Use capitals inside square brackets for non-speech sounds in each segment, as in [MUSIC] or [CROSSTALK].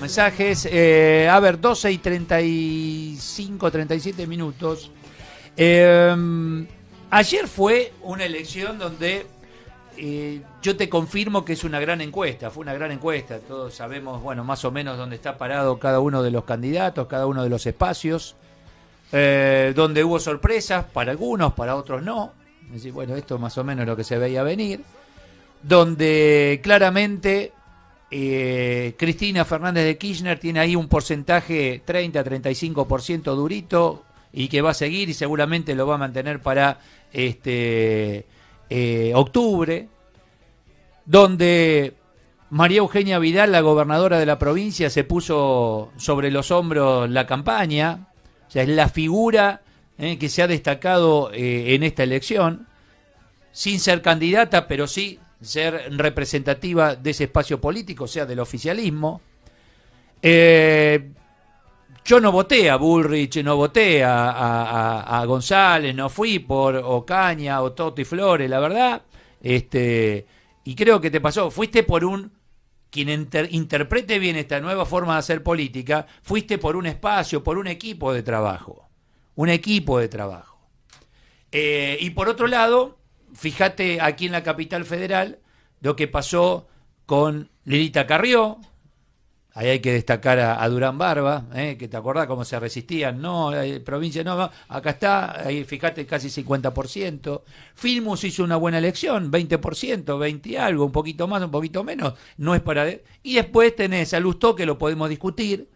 Mensajes, eh, a ver, 12 y 35, 37 minutos. Em, ayer fue una elección donde eh, yo te confirmo que es una gran encuesta, fue una gran encuesta. Todos sabemos, bueno, más o menos dónde está parado cada uno de los candidatos, cada uno de los espacios, eh, donde hubo sorpresas para algunos, para otros no. bueno, esto más o menos lo que se veía venir, donde claramente eh, Cristina Fernández de Kirchner tiene ahí un porcentaje 30-35% durito y que va a seguir y seguramente lo va a mantener para este eh, octubre, donde María Eugenia Vidal, la gobernadora de la provincia, se puso sobre los hombros la campaña, es la figura eh, que se ha destacado en esta elección, sin ser candidata, pero sí ser representativa de ese espacio político, o sea, del oficialismo. Eh, yo no voté a Bullrich, no voté a, González, no fui por Ocaña o Toto Flores, la verdad. Este, y creo que te pasó, fuiste por un quien interprete bien esta nueva forma de hacer política, fuiste por un espacio, por un equipo de trabajo. Un equipo de trabajo. Eh, y por otro lado, fíjate aquí en la capital federal lo que pasó con Lilita Carrió. Ahí hay que destacar a, Durán Barba, eh, que te acordás cómo se resistían. No, eh, provincia, no, acá está, ahí fíjate, casi 50%. Filmus hizo una buena elección, 20%, 20 algo, un poquito más, un poquito menos. No es para. Y después tenés a Lustó, que lo podemos discutir,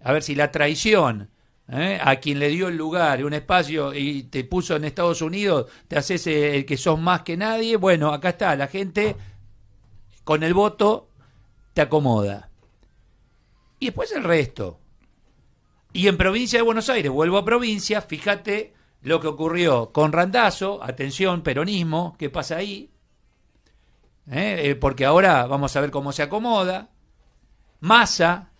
a ver si la traición ¿eh? a quien le dio el lugar, un espacio y te puso en Estados Unidos, te haces eh, el que sos más que nadie, bueno, acá está, la gente con el voto te acomoda. Y después el resto. Y en provincia de Buenos Aires, vuelvo a provincia, fíjate lo que ocurrió con Randazo, atención, peronismo, ¿qué pasa ahí? ¿Eh? Porque ahora vamos a ver cómo se acomoda. Massa,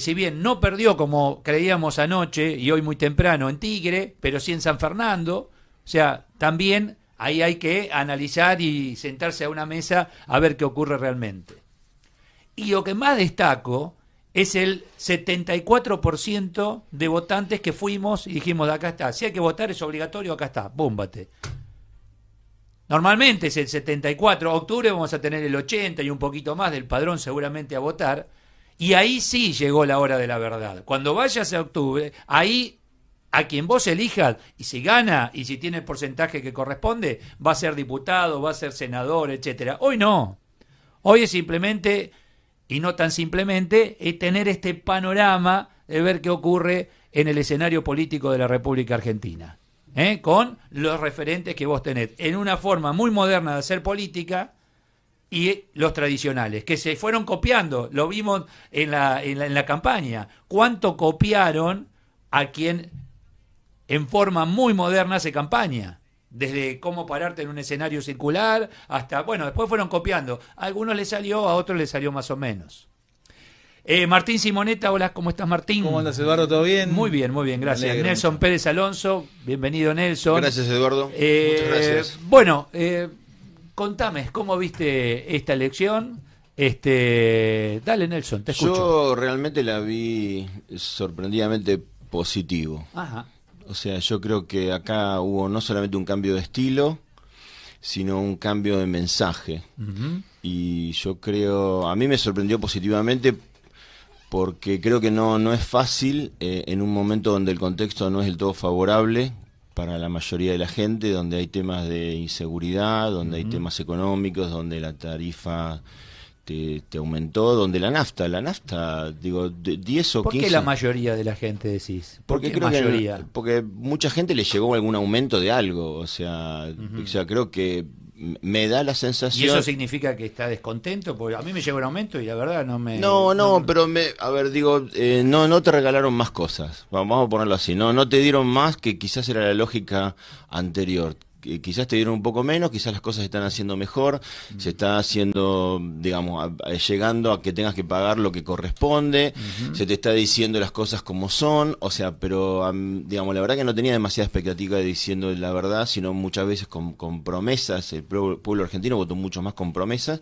si bien no perdió como creíamos anoche y hoy muy temprano en Tigre, pero sí en San Fernando, o sea, también ahí hay que analizar y sentarse a una mesa a ver qué ocurre realmente. Y lo que más destaco es el 74% de votantes que fuimos y dijimos, acá está, si hay que votar es obligatorio, acá está, búmbate. Normalmente es el 74, octubre vamos a tener el 80 y un poquito más del padrón seguramente a votar, y ahí sí llegó la hora de la verdad. Cuando vayas a octubre, ahí a quien vos elijas, y si gana y si tiene el porcentaje que corresponde, va a ser diputado, va a ser senador, etcétera. Hoy no. Hoy es simplemente, y no tan simplemente, es tener este panorama de ver qué ocurre en el escenario político de la República Argentina, ¿eh? con los referentes que vos tenés, en una forma muy moderna de hacer política, y los tradicionales, que se fueron copiando, lo vimos en la, en la, campaña, cuánto copiaron a quien en forma muy moderna hace campaña desde cómo pararte en un escenario circular hasta, bueno, después fueron copiando. A algunos les salió, a otros les salió más o menos. Eh, Martín Simoneta, hola, ¿cómo estás Martín? ¿Cómo andas Eduardo? ¿Todo bien? Muy bien, muy bien, gracias. Nelson Pérez Alonso, bienvenido Nelson. Gracias Eduardo. Eh, Muchas gracias. Bueno, eh, contame, ¿cómo viste esta elección? Este, dale Nelson, te escucho. Yo realmente la vi sorprendidamente positivo. Ajá. O sea, yo creo que acá hubo no solamente un cambio de estilo, sino un cambio de mensaje. Y yo creo, a mí me sorprendió positivamente porque creo que no, no es fácil eh, en un momento donde el contexto no es del todo favorable para la mayoría de la gente, donde hay temas de inseguridad, donde hay temas económicos, donde la tarifa te, aumentó, donde la nafta, la nafta, digo, de 10 o ¿Por ¿Por qué la mayoría de la gente decís? ¿Por porque qué mayoría? porque mucha gente le llegó algún aumento de algo, o sea, o sea creo que me da la sensación. ¿Y eso significa que está descontento? Porque a mí me llegó un aumento y la verdad no me. No, no, no... pero me, a ver, digo, eh, no, no te regalaron más cosas. Vamos a ponerlo así. No, no te dieron más que quizás era la lógica anterior quizás te dieron un poco menos, quizás las cosas se están haciendo mejor, se está haciendo, digamos, llegando a que tengas que pagar lo que corresponde, se te está diciendo las cosas como son, o sea, pero, digamos, la verdad que no tenía demasiada expectativa de diciendo la verdad, sino muchas veces con, promesas, el pueblo, argentino votó mucho más con promesas,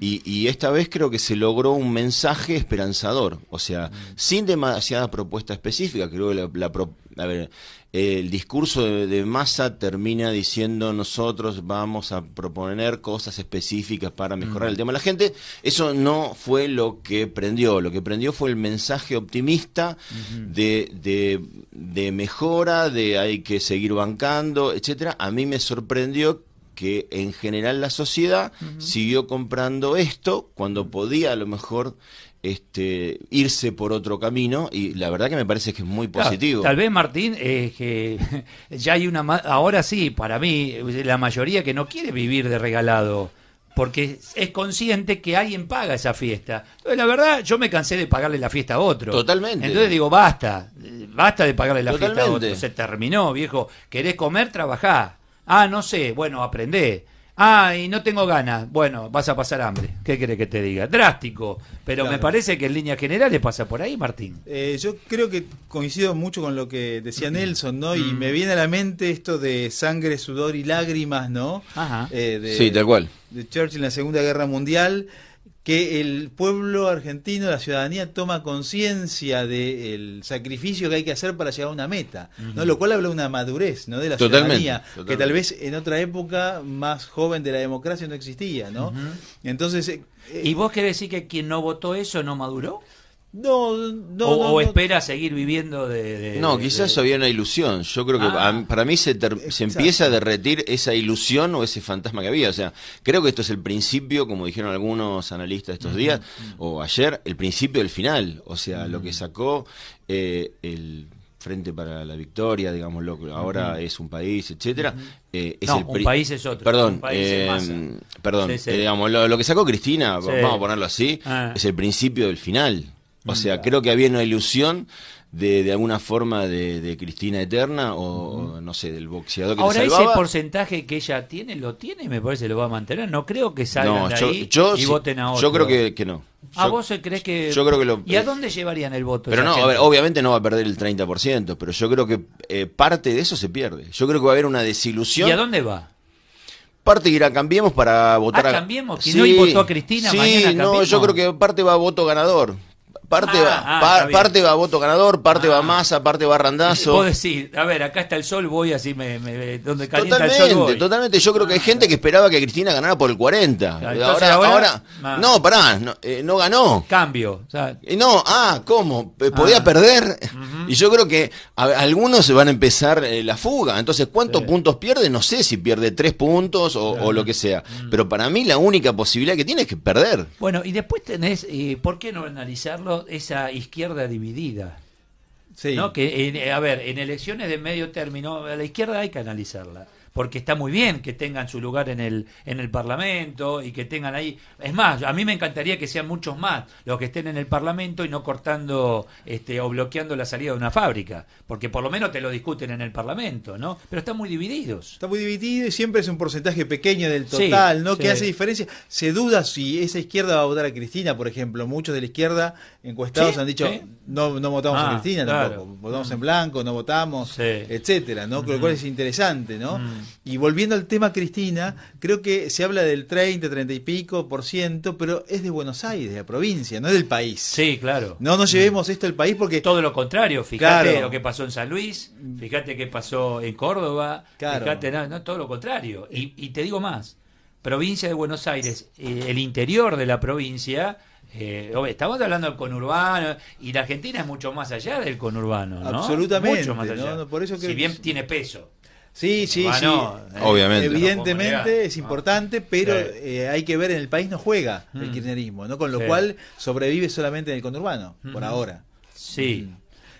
y, esta vez creo que se logró un mensaje esperanzador, o sea, sin demasiada propuesta específica, creo que la propuesta a ver, el discurso de, masa termina diciendo nosotros vamos a proponer cosas específicas para mejorar el tema de la gente. Eso no fue lo que prendió. Lo que prendió fue el mensaje optimista de, de, de mejora, de hay que seguir bancando, etcétera. A mí me sorprendió que en general la sociedad siguió comprando esto cuando podía a lo mejor este, irse por otro camino y la verdad que me parece que es muy positivo. tal vez Martín, que [LAUGHS] ya hay una... Ahora sí, para mí, la mayoría que no quiere vivir de regalado porque es consciente que alguien paga esa fiesta. Entonces, la verdad, yo me cansé de pagarle la fiesta a otro. Totalmente. Entonces digo, basta, basta de pagarle la fiesta a otro. Se terminó, viejo. ¿Querés comer? Trabajá. Ah, no sé, bueno, aprendé. Ah, y no tengo ganas. Bueno, vas a pasar hambre. ¿Qué querés que te diga? Drástico. Pero me parece que en líneas generales pasa por ahí, Martín. Eh, yo creo que coincido mucho con lo que decía mm. Nelson, ¿no? Y mm. me viene a la mente esto de sangre, sudor y lágrimas, ¿no? Ajá. Eh, sí, tal cual. De Churchill en la Segunda Guerra Mundial que el pueblo argentino, la ciudadanía toma conciencia del sacrificio que hay que hacer para llegar a una meta, ¿no? Lo cual habla de una madurez, ¿no? De la ciudadanía, que tal vez en otra época más joven de la democracia no existía, ¿no? Entonces... Eh, ¿Y vos querés decir que quien no votó eso no maduró? No, no, o, espera seguir viviendo de... no, quizás había una ilusión. Yo creo que ah, para mí se, se empieza a derretir esa ilusión o ese fantasma que había. O sea, creo que esto es el principio, como dijeron algunos analistas estos días, o ayer, el principio del final. O sea, lo que mm. sacó eh, el Frente para la Victoria, digámoslo, ahora es un país, etcétera. Eh, es no, el un país es otro. Perdón, eh, perdón, digamos, lo, que sacó Cristina, vamos a ponerlo así, ah. es el principio del final. O sea, creo que había una ilusión de, alguna forma de, Cristina Eterna o, no sé, del boxeador que Ahora ese porcentaje que ella tiene, lo tiene y me parece que lo va a mantener. No creo que salgan de ahí y voten a otro. Yo creo que, no. ¿A vos crees que.? Yo creo que lo, ¿Y a dónde llevarían el voto? Pero no, a ver, obviamente no va a perder el 30%, pero yo creo que eh, parte de eso se pierde. Yo creo que va a haber una desilusión. ¿Y a dónde va? parte irá Cambiemos para votar ah, a Cambiemos, Si no votó a Cristina, sí, No, yo creo que parte va a voto ganador, Ah, ah, parte, va, parte va voto ganador, parte va ah. masa, parte va randazo. a ver, acá está el sol, voy así, donde totalmente, Totalmente, yo creo que hay gente que esperaba que Cristina ganara por el 40. ahora, ahora, no, pará, no, eh, ganó. Cambio. Eh, no, ah, ¿cómo? Eh, ¿Podía perder? Y yo creo que algunos se van a empezar eh, la fuga. Entonces, ¿cuántos puntos pierde? No sé si pierde tres puntos o, lo que sea. Pero para mí la única posibilidad que tiene es que perder. Bueno, y después tenés, eh, ¿por qué no analizarlo? Esa izquierda dividida. Sí. Que, a ver, en elecciones de medio término, la izquierda hay que analizarla porque está muy bien que tengan su lugar en el, en el Parlamento y que tengan ahí. Es más, a mí me encantaría que sean muchos más los que estén en el Parlamento y no cortando este, o bloqueando la salida de una fábrica, porque por lo menos te lo discuten en el Parlamento, ¿no? Pero están muy divididos. Está muy dividido y siempre es un porcentaje pequeño del total, ¿no? Que hace diferencia. Se duda si esa izquierda va a votar a Cristina, por ejemplo. Muchos de la izquierda encuestados han dicho no, no votamos a ah, Cristina tampoco, votamos en blanco, no votamos, etcétera, ¿no? lo cual es interesante, ¿no? Mm. Y volviendo al tema, Cristina, creo que se habla del 30, 30 y pico por ciento, pero es de Buenos Aires, de la provincia, no es del país. Sí, claro. No nos llevemos esto al país porque... Todo lo contrario, fíjate lo que pasó en San Luis, fíjate qué pasó en Córdoba, fíjate, no, no, todo lo contrario. Y, te digo más, provincia de Buenos Aires, eh, el interior de la provincia... Eh, estamos hablando del conurbano y la Argentina es mucho más allá del conurbano, ¿no? Absolutamente. Mucho más allá. por eso si bien tiene peso, Sí, sí, ah, sí. Eh, obviamente. Evidentemente es importante, pero eh, hay que ver, en el país no juega el mm. kirchnerismo, ¿no? Con lo cual sobrevive solamente en el conurbano, por mm. ahora. Sí. Mm.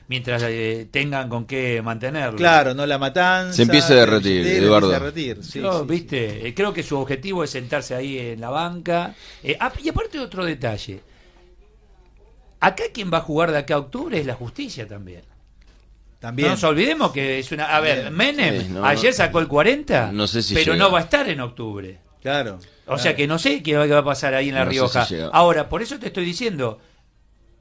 Mientras eh, tengan con qué mantenerlo. Claro, no la matan. Se empieza a derretir, Eduardo. derretir. Sí, viste, creo que su objetivo es sentarse ahí en la banca. y aparte otro detalle. Acá quien va a jugar de acá a octubre es la justicia también. No nos olvidemos que es una. A ver, Menem ayer sacó el 40, pero no va a estar en octubre. Claro. O sea que no sé qué va a pasar ahí en La Rioja. Ahora, por eso te estoy diciendo,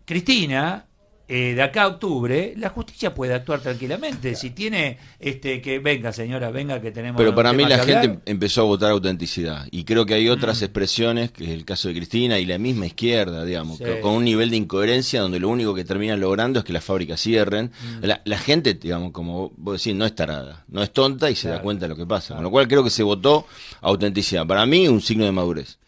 Cristina eh, de acá a octubre, la justicia puede actuar tranquilamente. Si tiene este que venga, señora, venga que tenemos. Pero para mí la gente empezó a votar autenticidad y creo que hay otras mm. expresiones, que es el caso de Cristina y la misma izquierda, digamos, con un nivel de incoherencia donde lo único que terminan logrando es que las fábricas cierren. Mm. La, gente, digamos, como vos decís, no es tarada, no es tonta y se da cuenta de lo que pasa. Con lo cual creo que se votó autenticidad. Para mí un signo de madurez.